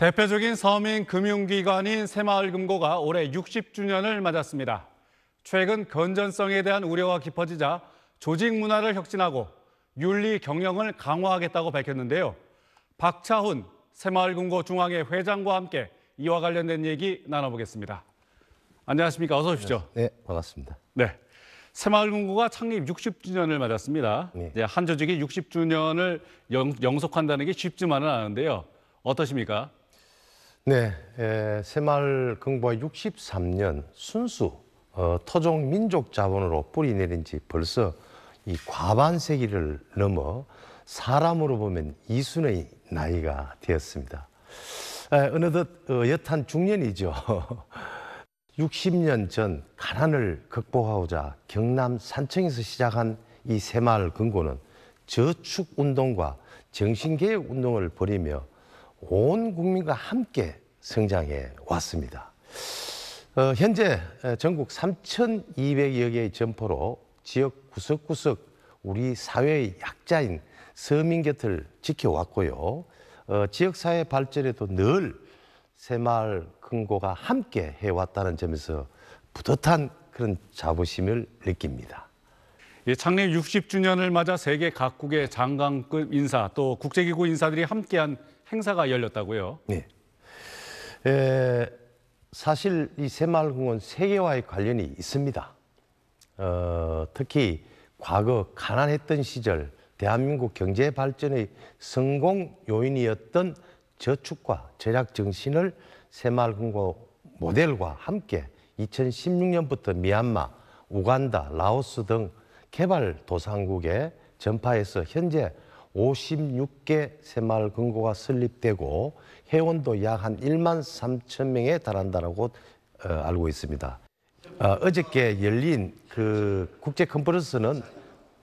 대표적인 서민 금융기관인 새마을금고가 올해 60주년을 맞았습니다. 최근 건전성에 대한 우려가 깊어지자 조직 문화를 혁신하고 윤리 경영을 강화하겠다고 밝혔는데요. 박차훈 새마을금고 중앙회 회장과 함께 이와 관련된 얘기 나눠보겠습니다. 안녕하십니까? 어서 오십시오. 네, 반갑습니다. 네. 새마을금고가 창립 60주년을 맞았습니다. 네. 이제 한 조직이 60주년을 영, 영속한다는 게 쉽지만은 않은데요. 어떠십니까? 네, 에, 예, 새마을 긍부가 63년 순수 어, 토종 민족 자본으로 뿌리 내린 지 벌써 이 과반 세기를 넘어 사람으로 보면 이순의 나이가 되었습니다. 에, 어느덧 어, 여탄 중년이죠. 60년 전 가난을 극복하고자 경남 산청에서 시작한 이 새마을 금고는 저축 운동과 정신개혁 운동을 벌이며 온 국민과 함께 성장해 왔습니다. 어, 현재 전국 3,200여 개의 점포로 지역 구석구석 우리 사회의 약자인 서민 곁을 지켜왔고요. 어, 지역사회 발전에도 늘 새마을 금고가 함께 해왔다는 점에서 뿌듯한 그런 자부심을 느낍니다. 예, 창립 60주년을 맞아 세계 각국의 장관급 인사 또 국제기구 인사들이 함께한 행사가 열렸다고요? 네. 에, 사실 이 새마을공원 세계화에 관련이 있습니다. 어, 특히 과거 가난했던 시절 대한민국 경제 발전의 성공 요인이었던 저축과 절약 정신을 새마을공원 모델과 함께 2016년부터 미얀마, 우간다, 라오스 등 개발도상국에 전파해서 현재 56개 새마을 금고가 설립되고 회원도 약 한 1만 3천 명에 달한다라고 어, 알고 있습니다. 어, 어저께 열린 그 국제 컨퍼런스는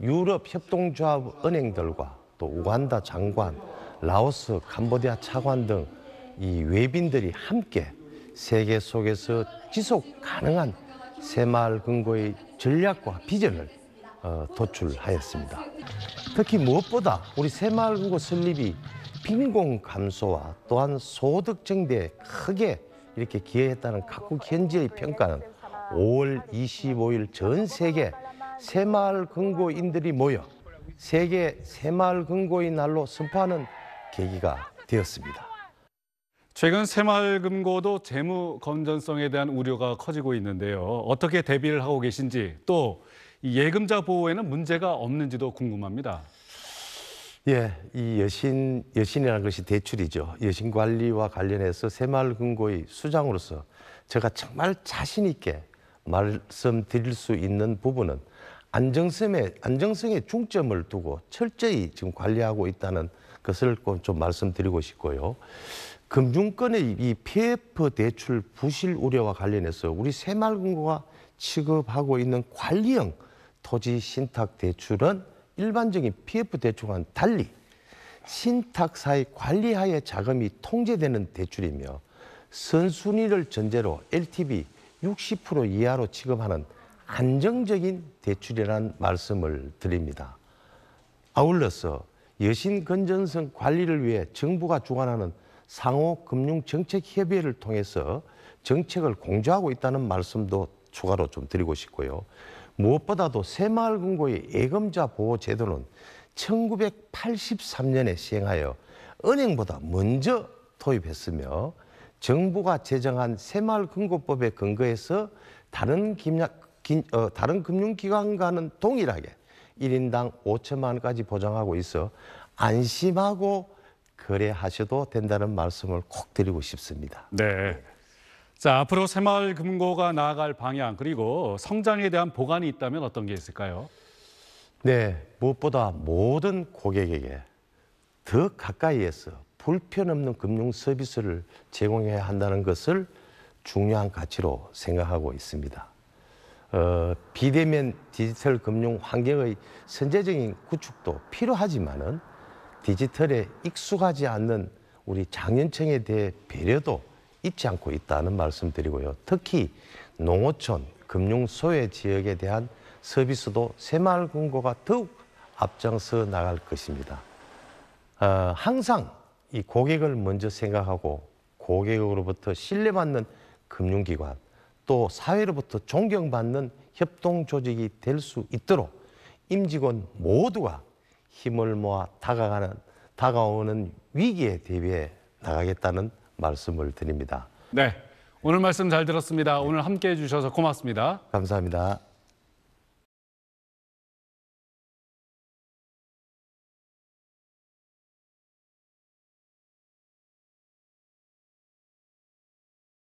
유럽 협동조합 은행들과 또 우간다 장관, 라오스, 캄보디아 차관 등 이 외빈들이 함께 세계 속에서 지속 가능한 새마을 근거의 전략과 비전을 어, 도출하였습니다. 특히 무엇보다 우리 새마을구고 설립이 빈곤 감소와 또한 소득 증대에 크게 이렇게 기여했다는 각국 현지의 평가는 5월 25일 전 세계 새마을 금고인들이 모여 세계 새마을 금고인 날로 선포하는 계기가 되었습니다. 최근 새마을 금고도 재무 건전성에 대한 우려가 커지고 있는데요. 어떻게 대비를 하고 계신지 또 예금자 보호에는 문제가 없는지도 궁금합니다. 예, 이 여신 여신이라는 것이 대출이죠. 여신 관리와 관련해서 새마을금고의 수장으로서 제가 정말 자신 있게 말씀드릴 수 있는 부분은 안정성에 안정성에 중점을 두고 철저히 지금 관리하고 있다는 것을 좀 말씀드리고 싶고요. 금융권의 이 PF 대출 부실 우려와 관련해서 우리 새마을금고가 취급하고 있는 관리형 토지 신탁 대출은 일반적인 PF 대출과는 달리 신탁사의 관리하에 자금이 통제되는 대출이며 선순위를 전제로 LTV 60% 이하로 취급하는 안정적인 대출이라는 말씀을 드립니다. 아울러서 여신 건전성 관리를 위해 정부가 주관하는 상호금융정책협의회를 통해서 정책을 공조하고 있다는 말씀도 추가로 좀 드리고 싶고요. 무엇보다도 새마을금고의 예금자 보호 제도는 1983년에 시행하여 은행보다 먼저 도입했으며 정부가 제정한 새마을금고법에 근거해서 다른, 김야, 긴, 어, 다른 금융기관과는 동일하게 1인당 5천만 원까지 보장하고 있어 안심하고 거래하셔도 된다는 말씀을 꼭 드리고 싶습니다. 네. 자, 앞으로 새마을 금고가 나아갈 방향 그리고 성장에 대한 보관이 있다면 어떤 게 있을까요? 네, 무엇보다 모든 고객에게 더 가까이에서 불편 없는 금융 서비스를 제공해야 한다는 것을 중요한 가치로 생각하고 있습니다. 어, 비대면 디지털 금융 환경의 선제적인 구축도 필요하지만은 디지털에 익숙하지 않는 우리 장년층에 대해 배려도 잊지 않고 있다는 말씀드리고요. 특히 농어촌 금융 소외 지역에 대한 서비스도 새마을금고가 더욱 앞장서 나갈 것입니다. 어, 항상 이 고객을 먼저 생각하고 고객으로부터 신뢰받는 금융기관 또 사회로부터 존경받는 협동조직이 될 수 있도록 임직원 모두가 힘을 모아 다가가는 다가오는 위기에 대비해 나가겠다는 말씀을 드립니다. 네. 오늘 말씀 잘 들었습니다. 오늘 함께 해주셔서 고맙습니다. 감사합니다.